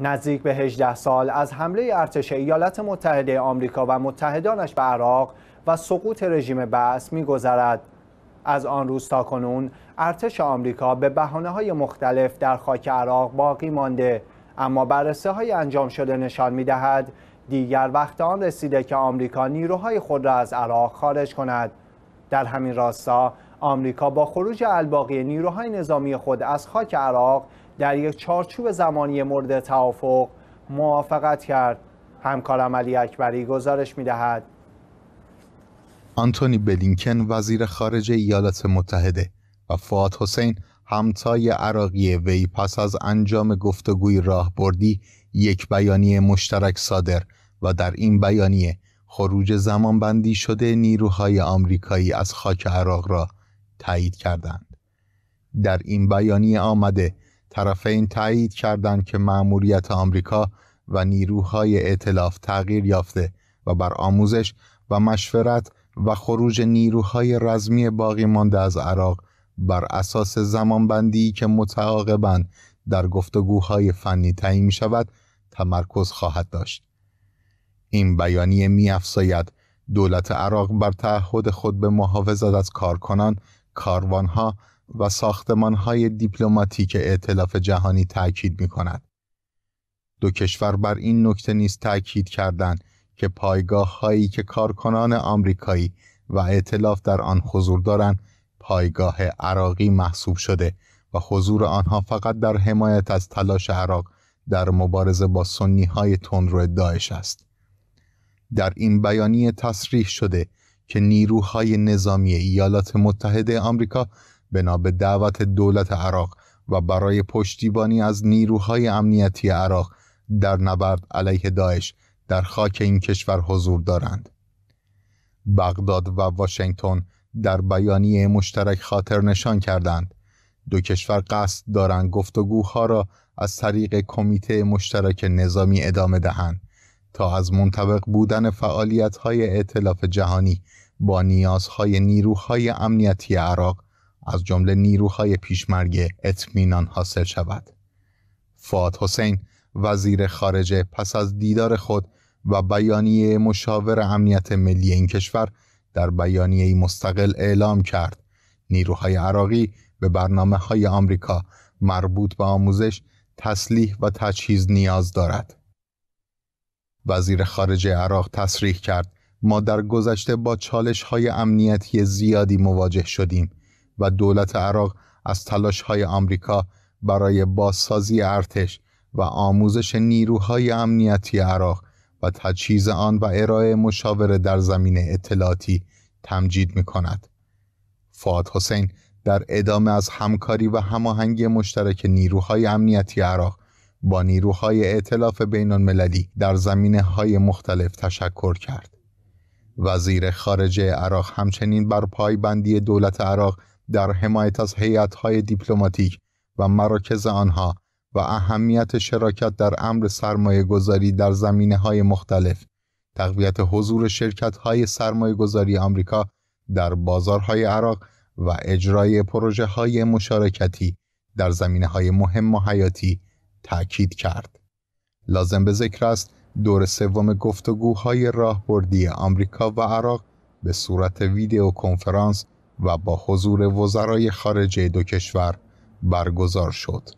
نزدیک به 18 سال از حمله ارتش ایالات متحده آمریکا و متحدانش به عراق و سقوط رژیم بعث میگذرد از آن روز تا کنون ارتش آمریکا به بحانه های مختلف در خاک عراق باقی مانده اما بررسه های انجام شده نشان می دیگر وقت آن رسیده که آمریکا نیروهای خود را از عراق خارج کند در همین راستا آمریکا با خروج الباقی نیروهای نظامی خود از خاک عراق در یک چارچوب زمانی مورد توافق موافقت کرد همکارم علی اکبری گزارش دهد آنتونی بلینکن وزیر خارجه ایالات متحده و فواد حسین همتای عراقی وی پس از انجام گفتگوی راهبردی یک بیانیه مشترک صادر و در این بیانیه خروج زمانبندی شده نیروهای آمریکایی از خاک عراق را تایید کردند. در این بیانیه آمده طرفین تایید کردند که مأموریت آمریکا و نیروهای ائتلاف تغییر یافته و بر آموزش و مشورت و خروج نیروهای رزمی باقی مانده از عراق بر اساس زمانبندی که متعاقبا در گفتگوهای فنی تعیین می شود تمرکز خواهد داشت این بیانیه می افزاید دولت عراق بر تعهد خود به محافظت از کارکنان کاروانها و ساختمان های دیپلماتیک ائتلاف جهانی تاکید می کند. دو کشور بر این نکته نیز تاکید کردند که پایگاه هایی که کارکنان آمریکایی و ائتلاف در آن حضور دارند پایگاه عراقی محسوب شده و حضور آنها فقط در حمایت از تلاش عراق در مبارزه با سنی های تندرو داعش است. در این بیانیه تصریح شده که نیروهای نظامی ایالات متحده آمریکا بنا به دعوت دولت عراق و برای پشتیبانی از نیروهای امنیتی عراق در نبرد علیه داعش در خاک این کشور حضور دارند. بغداد و واشنگتن در بیانیه مشترک خاطر نشان کردند دو کشور قصد دارند گفتگوها را از طریق کمیته مشترک نظامی ادامه دهند تا از منطبق بودن فعالیت های اعتلاف جهانی با نیازهای نیروهای امنیتی عراق از جمله نیروهای پیشمرگ اطمینان حاصل شود فعاد حسین وزیر خارجه پس از دیدار خود و بیانیه مشاور امنیت ملی این کشور در بیانیه مستقل اعلام کرد نیروهای عراقی به برنامه های آمریکا مربوط به آموزش تسلیح و تجهیز نیاز دارد وزیر خارجه عراق تصریح کرد ما در گذشته با چالش های امنیتی زیادی مواجه شدیم و دولت عراق از تلاش های آمریکا برای بازسازی ارتش و آموزش نیروهای امنیتی عراق و تجهیز آن و ارائه مشاوره در زمینه اطلاعاتی تمجید می کند. فعاد حسین در ادامه از همکاری و هماهنگی مشترک نیروهای امنیتی عراق با نیروهای ائتلاف بین در زمینه های مختلف تشکر کرد. وزیر خارجه عراق همچنین بر پایبندی دولت عراق در حمایت از هیئت‌های دیپلماتیک و مراکز آنها و اهمیت شراکت در امر سرمایه گذاری در زمینه های مختلف تقویت حضور شرکت های سرمایه گذاری آمریکا در بازارهای عراق و اجرای پروژه های مشارکتی در زمینه های مهم و حیاتی تاکید کرد. لازم به ذکر است دور سوم گفتگوهای راهبردی آمریکا و عراق به صورت ویدیو کنفرانس و با حضور وزرای خارجه دو کشور برگزار شد.